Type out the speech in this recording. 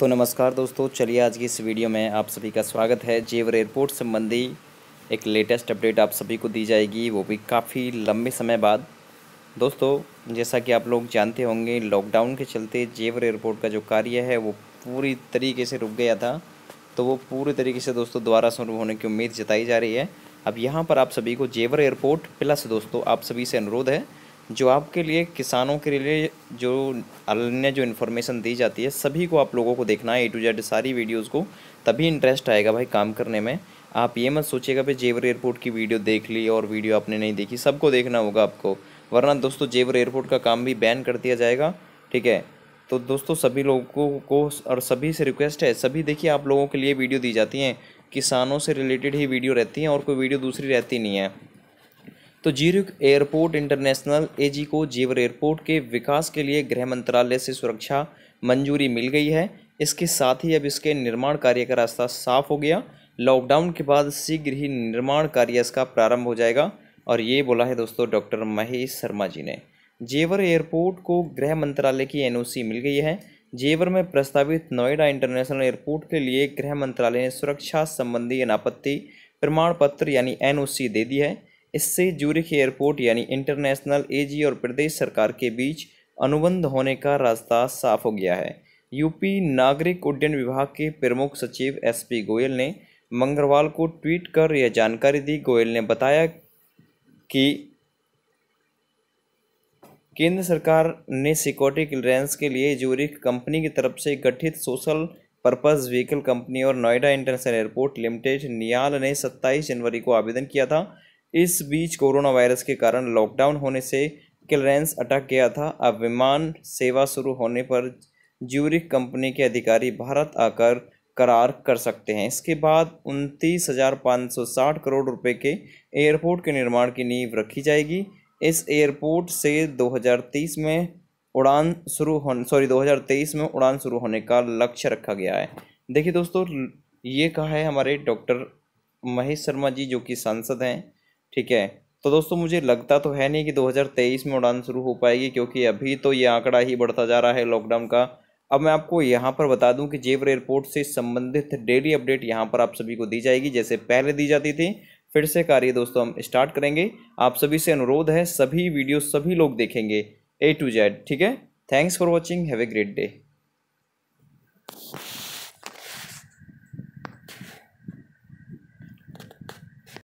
तो नमस्कार दोस्तों चलिए आज की इस वीडियो में आप सभी का स्वागत है जेवर एयरपोर्ट संबंधी एक लेटेस्ट अपडेट आप सभी को दी जाएगी वो भी काफ़ी लंबे समय बाद दोस्तों जैसा कि आप लोग जानते होंगे लॉकडाउन के चलते जेवर एयरपोर्ट का जो कार्य है वो पूरी तरीके से रुक गया था तो वो पूरी तरीके से दोस्तों दोबारा शुरू होने की उम्मीद जताई जा रही है अब यहाँ पर आप सभी को जेवर एयरपोर्ट प्लस दोस्तों आप सभी से अनुरोध है जो आपके लिए किसानों के लिए जो अन्य जो इन्फॉर्मेशन दी जाती है सभी को आप लोगों को देखना है ए टू जेड सारी वीडियोस को तभी इंटरेस्ट आएगा भाई काम करने में आप ये मत सोचिएगा भाई जेवर एयरपोर्ट की वीडियो देख ली और वीडियो आपने नहीं देखी सबको देखना होगा आपको वरना दोस्तों जेवर एयरपोर्ट का काम भी बैन कर दिया जाएगा ठीक है तो दोस्तों सभी लोगों को और सभी से रिक्वेस्ट है सभी देखिए आप लोगों के लिए वीडियो दी जाती हैं किसानों से रिलेटेड ही वीडियो रहती हैं और कोई वीडियो दूसरी रहती नहीं है तो जीरुक एयरपोर्ट इंटरनेशनल एजी को जेवर एयरपोर्ट के विकास के लिए गृह मंत्रालय से सुरक्षा मंजूरी मिल गई है इसके साथ ही अब इसके निर्माण कार्य का रास्ता साफ हो गया लॉकडाउन के बाद शीघ्र ही निर्माण कार्य इसका प्रारंभ हो जाएगा और ये बोला है दोस्तों डॉक्टर महेश शर्मा जी ने जेवर एयरपोर्ट को गृह मंत्रालय की एनओसी मिल गई है जेवर में प्रस्तावित नोएडा इंटरनेशनल एयरपोर्ट के लिए गृह मंत्रालय ने सुरक्षा संबंधी अनापत्ति प्रमाण पत्र यानी एनओसी दे दी है इससे जूरिख एयरपोर्ट यानी इंटरनेशनल एजी और प्रदेश सरकार के बीच अनुबंध होने का रास्ता साफ हो गया है यूपी नागरिक उड्डयन विभाग के प्रमुख सचिव एसपी गोयल ने मंगलवार को ट्वीट कर यह जानकारी दी गोयल ने बताया कि केंद्र सरकार ने सिक्योरिटी क्लियरेंस के लिए जूरिक कंपनी की तरफ से गठित सोशल पर्पस व्हीकल कंपनी और Noida international airport limited NIAL ने 27 जनवरी को आवेदन किया था इस बीच कोरोना वायरस के कारण लॉकडाउन होने से क्लरेंस अटक गया था अब विमान सेवा शुरू होने पर ज्यूरिक कंपनी के अधिकारी भारत आकर करार कर सकते हैं इसके बाद उनतीस हज़ार पाँच सौ साठ करोड़ रुपए के एयरपोर्ट के निर्माण की नींव रखी जाएगी इस एयरपोर्ट से 2030 में उड़ान शुरू हो सॉरी 2023 में उड़ान शुरू होने का लक्ष्य रखा गया है देखिए दोस्तों ये कहा है हमारे डॉक्टर महेश शर्मा जी जो कि सांसद हैं ठीक है तो दोस्तों मुझे लगता तो है नहीं कि 2023 में उड़ान शुरू हो पाएगी क्योंकि अभी तो ये आंकड़ा ही बढ़ता जा रहा है लॉकडाउन का अब मैं आपको यहाँ पर बता दूँ कि जेवर एयरपोर्ट से संबंधित डेली अपडेट यहाँ पर आप सभी को दी जाएगी जैसे पहले दी जाती थी फिर से कार्य दोस्तों हम स्टार्ट करेंगे आप सभी से अनुरोध है सभी वीडियो सभी लोग देखेंगे ए टू जेड ठीक है thanks for watching have a great day